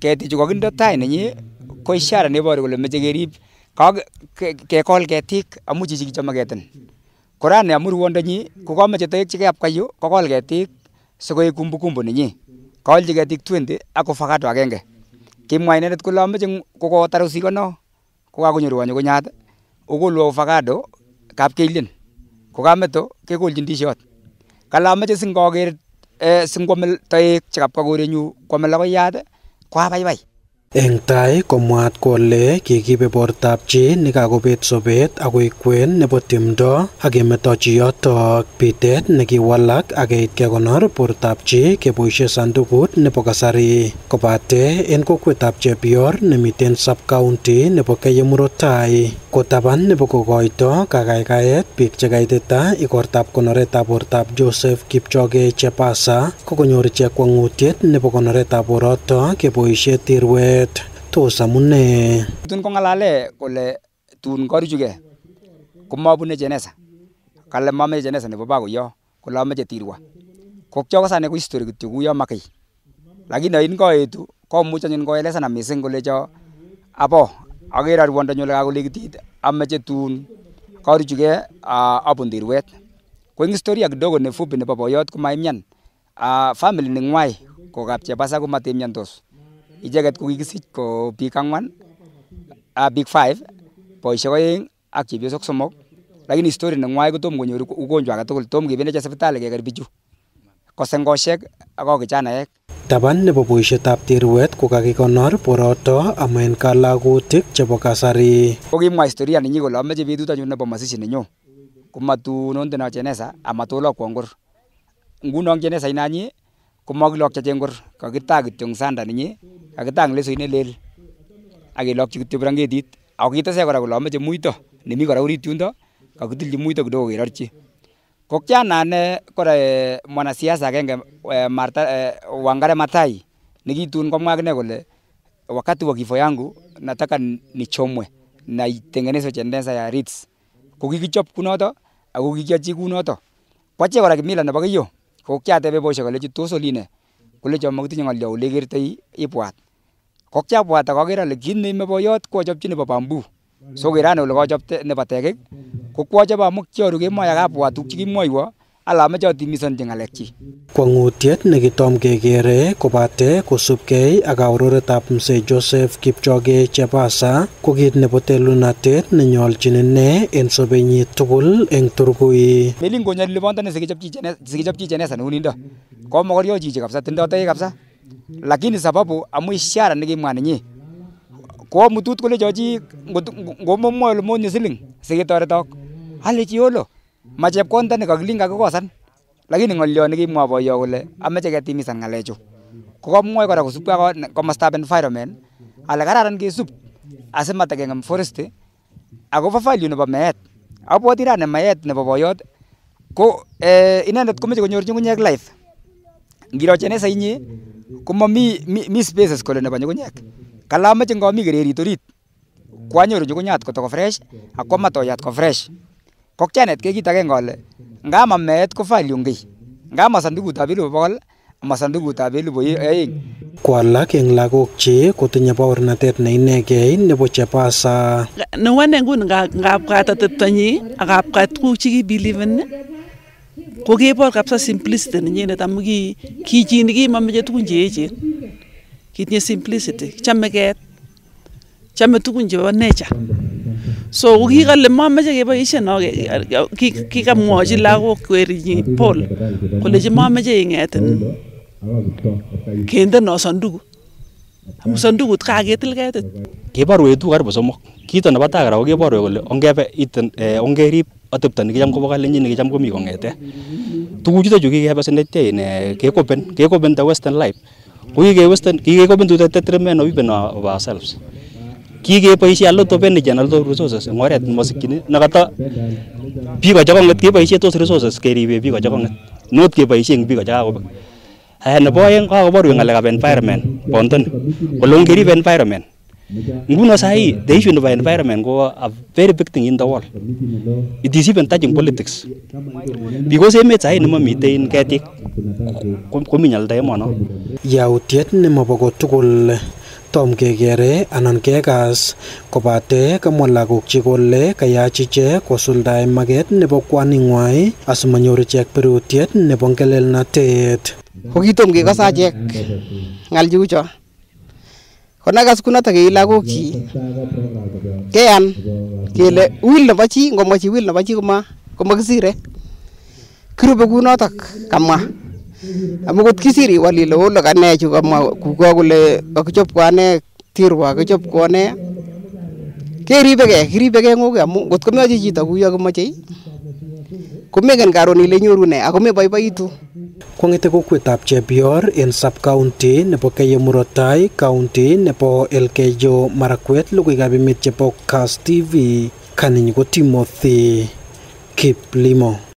Ketichu kokinde tai nenyi ko ishara neiboru kole meche kerib kekol ketik amu chichi kichome ketin. Korani amu rwondonyi kokameche toek chekabwa kokol ketik sikoek kumbukumbu nenyi. Kaolchi ketik 20 ak ovacado agenge. Kimwa inendet kole ameche kokotar osigono kokakonyo rwonyi okolwo ovacado kapkelyen kokameto kekolchi ndisiot. Kale ameche singoker eh singwome toek chekabwa korenyu kwome logoiyat qua bay bay Eng tai komwaat kole bortab chi nekakobet sobet akoi kwen nebo timdo ak kemetochi yotok bitet nekiwalak ak keit kekonor bortab chi keboishe sandukut nebo kasari kobate en kokwetab chebior nemiten sub county nebo keye murot tai ko nebo kokoito kakaikaet biik chekaitita ikortab konoretab bortab joseph kipchoge chepasa kokonyor chekwangutiet nebo konoretab boroto keboishe tirwet koret tos amunee tun kongalale kole tun koruchugee komobune jeneza kale momeche jeneza nebo bakoyo kole ameche tirwa kokchokosane ko history kityo kuyo makai lakini oin koetu komuch anyun koelesana kole kolecho abo akere arwondonyu olekakolekitit ameche tun koruchugee abun tirwet ko eng historia kidogo nefupi nebo boyot komaimian family nengwai ko kapchepasa komatemiondos Icheket ko kikisich ko biik ang'wan uh, ah, biik five boisiek oeng ak chepyosok somok lakini story neng'wai kotom konyor ugonjwa agetugul tom kebendi sipitali keker bichu ko ak ko taban nebo boishetab terwet ko kakikonor boroto ama en kalagutik chebo kasari ko kimwa historia nenyi kole ameche betut anyun nebo masishi nenyu komatun ondeno jeneza amatun lokwon kor ngunon inanyi komakilok chechang kor kakitag kityo eng sanda lel, kakitag eng lesoit nelel akilokchi kityo brangetit ako se kora kole amoche muito nemi kora orit yundo kakitilchi muito kidogo kerorchi ko ne kora eh, mwanasiasa marta eh, Martha eh, Wangare Mathai nikitun komwa akine kole wakati wa kifo yangu ni chomwe na itengenezwe jeneza ya Ritz. Kokikichop kunoto ako kikiochi kunoto. Kwache kora kimila nebo yo? ko kiatebe boisiek alechi tos oline kolecho makitinye ng'olyo olekertoi ibwat ko kiabwat ak akere ale kit neime boyot koachopchi nebo bamboo so ker ole kochop nebo tekik ko kwochope amu kioru kemoi akabwat tuguk chekimwoiwo ala amoche otimisanchi ng'alekchik. nekitom kekere kobate kosubkei ak aureretab Mzee Joseph Kipchoge Chebasa ko kiit nebo telunatet nenyolchin ine en sobenyin tugul eng Turkui. Melin konyolili bondoni sikichopchi neunindo komokoryo chichi kabisa tindo toek kabisa lakini sababu amu ishara nekimwa ninyi komutut kolechochi ngomomwoe ole siling siketoretok alechi olo Ma chepkondani kakilin kakikosan lakini ng'olyon nekimwa boyo kole ameche ketimisan ng'alechu kokomwoe kora kosubkei ak komostab environment ale kararan kesub asimatakeng'em forestry akobo value nebo meet abwoti rane meet nebo boyot ko eh, inendet komeche konyor nyung'unyek life ngiro chenesainyi komomi mi, mi spaces kole nebo nyung'unyek kala ngomi kererit orit kwanyoru nyung'unyat kotoko fresh akwamat ko fresh kokyanet ke kit agenge ale ngama meet ko value ngi ngama sandukutab elipu bokol ama sandukutab elipu aeng. Ko alak eng lagok chi kotinye baornatet ne inegei nebo chepasa. Nebo ane nguni ngabwat ateptonyi ak abwat tuguk che kibeliven ko kebor kabisa simplicity nenyinet amu ki chi nekimomeche tugun che echen kitinye simplicity chamegei chame tugun chebo nature so kika le mamache keboishe no kikamwochi lagokwerichi Paul kolechi mamache ing'etin kendeno sanduku amu sandukut kaketil ketit keborwech tuguk karibu somok kito nebo tai kora kokeborwech kole ongebe iten ongerib atepto nekicham kobo kalenjin nekicham komi kong'ete tuguchuto chu kikebe sinetya in kekopen kekopen the western life ko kikewesten kikekopen to the detriment of even of ourselves kikeboishe a lot of energy resources eng oret nemosikyin nekata biko chekong'et keboishe those resources keribe biko chekong'et not keboishe eng biko chekakobek nebo oeng kakoborwech ng'alekab environment bondoni kole ongerib environment Nguno sahi the issue of environment go a very big thing in the world. It is even touching politics. Because emet sahi nemamiten ketik kominyalda emono. Yautiet nemobo kotugul Tom kekere anan kekas kopate kamwa lagokchi kole kayach ichek kosuldae maket nebo kwaning'wai asimanyor ichek birutiet nebo ngelelnatet. Ko kitom kekas achek ng'al cheucho. Ko nakas kunoto kei lagokchi keyan kele wil nebo chi ngomwa chi wil nebo chi komakisire. Kirube kunotok kamwa. amukot kisiri walile olo kane chu kamwa kuko kole kakichop ko ane tirwa kakichop ko ane keribegei ke ng'oge amu ngot komeyoche chito kuyo kimoche komengen karon ile nyoru ne ako meboiboitu kwang'ete kokwetab chebior en sub county nebo keye murot tai county nebo elgeyo marakwet logoiwekab emet chebo Kass TV kaninyi ko Timothy Kiplimo